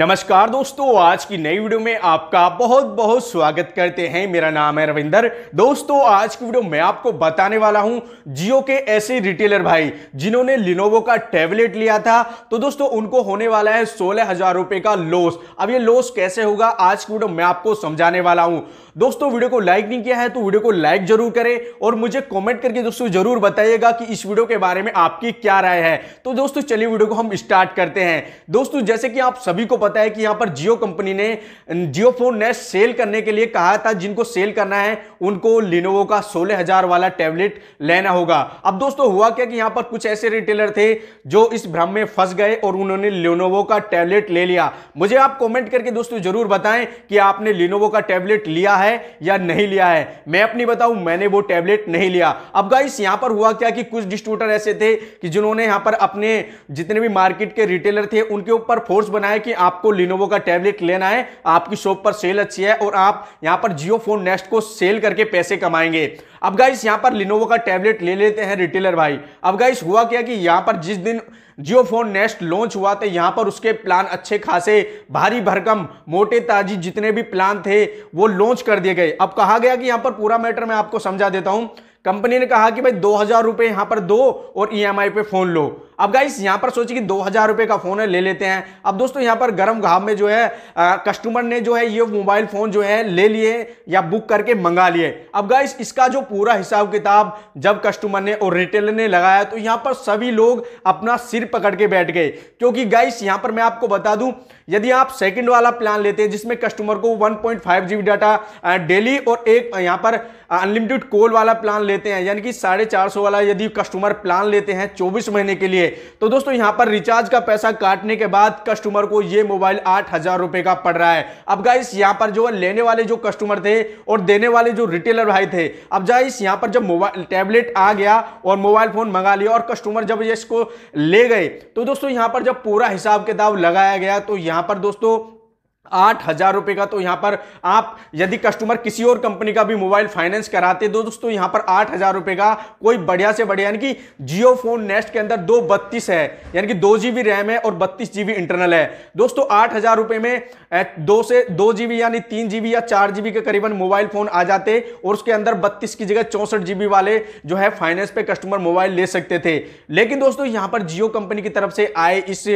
नमस्कार दोस्तों आज की नई वीडियो में आपका बहुत बहुत स्वागत करते हैं मेरा नाम है रविंदर दोस्तों आज की वीडियो मैं आपको बताने वाला हूं जियो के ऐसे रिटेलर भाई जिन्होंने लिनोवो का टैबलेट लिया था तो दोस्तों उनको होने वाला है सोलह हजार रुपए का लॉस अब ये लॉस कैसे होगा आज की वीडियो मैं आपको समझाने वाला हूं दोस्तों वीडियो को लाइक नहीं किया है तो वीडियो को लाइक जरूर करें और मुझे कॉमेंट करके दोस्तों जरूर बताइएगा कि इस वीडियो के बारे में आपकी क्या राय है तो दोस्तों चलिए वीडियो को हम स्टार्ट करते हैं दोस्तों जैसे कि आप सभी को पता है कि यहां पर जियो कंपनी ने जियो फोन नेस्ट सेल करने के लिए कहा था जिनको सेल करना है उनको लिनोवो का सोलह हजार वाला टैबलेट लेना होगा अब दोस्तों हुआ क्या कि यहां पर कुछ ऐसे रिटेलर थे जो इस भ्रम में फंस गए और उन्होंने लिनोवो का टैबलेट ले लिया मुझे आप कॉमेंट करके दोस्तों जरूर बताएं कि आपने लिनोवो का टैबलेट लिया है या नहीं लिया है मैं अपनी बताऊं मैंने वो टैबलेट नहीं लिया अब गाइस यहां पर हुआ क्या कि कुछ डिस्ट्रीब्यूटर ऐसे थे कि जिन्होंने यहां पर अपने जितने भी मार्केट के रिटेलर थे उनके ऊपर फोर्स बनाया कि आप आपको लिनोवो का टैबलेट लेना है आपकी शॉप पर सेल अच्छी है और आप यहाँ पर जियो फोन नेस्ट को सेल करके पैसे कमाएंगे अब गाइस यहाँ पर लिनोवो का टैबलेट ले लेते हैं रिटेलर भाई अब गाइस हुआ क्या कि यहाँ पर जिस दिन जियो फोन नेस्ट लॉन्च हुआ था यहाँ पर उसके प्लान अच्छे खासे भारी भरकम मोटे ताजी जितने भी प्लान थे वो लॉन्च कर दिए गए अब कहा गया कि यहाँ पर पूरा मैटर मैं आपको समझा देता हूँ कंपनी ने कहा कि भाई दो हजार रुपये यहाँ पर दो और ई e पे फोन लो अब गाइस यहाँ पर सोचिए कि दो हजार रुपए का फोन है ले लेते हैं अब दोस्तों यहां पर गर्म घाव में जो है कस्टमर ने जो है ये मोबाइल फोन जो है ले लिए या बुक करके मंगा लिए अब गाइस इसका जो पूरा हिसाब किताब जब कस्टमर ने और रिटेलर ने लगाया तो यहाँ पर सभी लोग अपना सिर पकड़ के बैठ गए क्योंकि गाइस यहाँ पर मैं आपको बता दूं यदि आप सेकंड वाला प्लान लेते हैं जिसमें कस्टमर को जी बी डाटा डेली और एक यहाँ पर अनलिमिटेड कॉल वाला प्लान लेते हैं यानी कि साढ़े चार सौ वाला यदि कस्टमर प्लान लेते हैं चौबीस महीने के लिए तो दोस्तों यहां पर रिचार्ज का पैसा काटने के बाद कस्टमर को यह मोबाइल आठ हजार रुपए का पड़ रहा है अब गाइस यहां पर जो लेने वाले जो कस्टमर थे और देने वाले जो रिटेलर भाई थे अब गाइस यहां पर जब मोबाइल टैबलेट आ गया और मोबाइल फोन मंगा लिया और कस्टमर जब इसको ले गए तो दोस्तों यहां पर जब पूरा हिसाब किताब लगाया गया तो यहां पर दोस्तों आठ हजार रुपए का तो यहां पर आप यदि कस्टमर किसी और कंपनी का भी मोबाइल फाइनेंस कराते दो तो दोस्तों यहां पर आठ हजार रुपए का कोई बढ़िया से बढ़िया यानी कि जियो फोन नेस्ट के अंदर दो बत्तीस है यानी कि दो जीबी रैम है और बत्तीस जीबी इंटरनल है दोस्तों आठ हजार रुपए में दो से दो जीबी यानी तीन जीबी या चार जीबी के करीबन मोबाइल फोन आ जाते और उसके अंदर बत्तीस की जगह चौसठ जीबी वाले जो है फाइनेंस पे कस्टमर मोबाइल ले सकते थे लेकिन दोस्तों यहां पर जियो कंपनी की तरफ से आए इस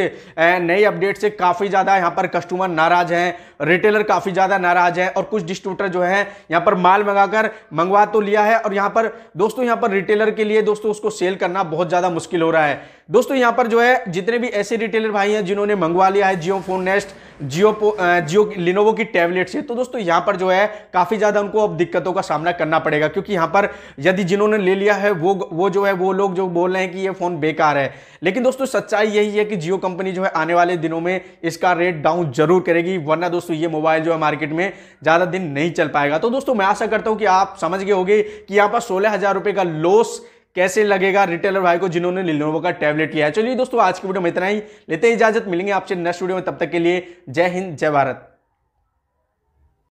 नए अपडेट से काफी ज्यादा यहां पर कस्टमर नाराज है हैं रिटेलर काफ़ी ज़्यादा नाराज है और कुछ डिस्ट्रीब्यूटर जो है यहाँ पर माल मंगाकर मंगवा तो लिया है और यहाँ पर दोस्तों यहाँ पर रिटेलर के लिए दोस्तों उसको सेल करना बहुत ज़्यादा मुश्किल हो रहा है दोस्तों यहाँ पर जो है जितने भी ऐसे रिटेलर भाई हैं जिन्होंने मंगवा लिया है Jio phone next Jio Jio Lenovo की टैबलेट्स है तो दोस्तों यहाँ पर जो है काफ़ी ज़्यादा उनको अब दिक्कतों का सामना करना पड़ेगा क्योंकि यहाँ पर यदि जिन्होंने ले लिया है वो वो जो है वो लोग जो बोल रहे हैं कि ये फ़ोन बेकार है लेकिन दोस्तों सच्चाई यही है कि जियो कंपनी जो है आने वाले दिनों में इसका रेट डाउन जरूर करेगी वरना दोस्तों ये मोबाइल जो है मार्केट में ज़्यादा दिन नहीं चल पाएगा तो दोस्तों मैं आशा करता हूँ कि आप समझ गए होगी कि यहाँ पर सोलह हज़ार का लॉस कैसे लगेगा रिटेलर भाई को जिन्होंने लिनोवो का टैबलेट लिया है चलिए दोस्तों आज की वीडियो में इतना ही लेते हैं इजाजत मिलेंगे आपसे नेक्स्ट वीडियो में तब तक के लिए जय हिंद जय भारत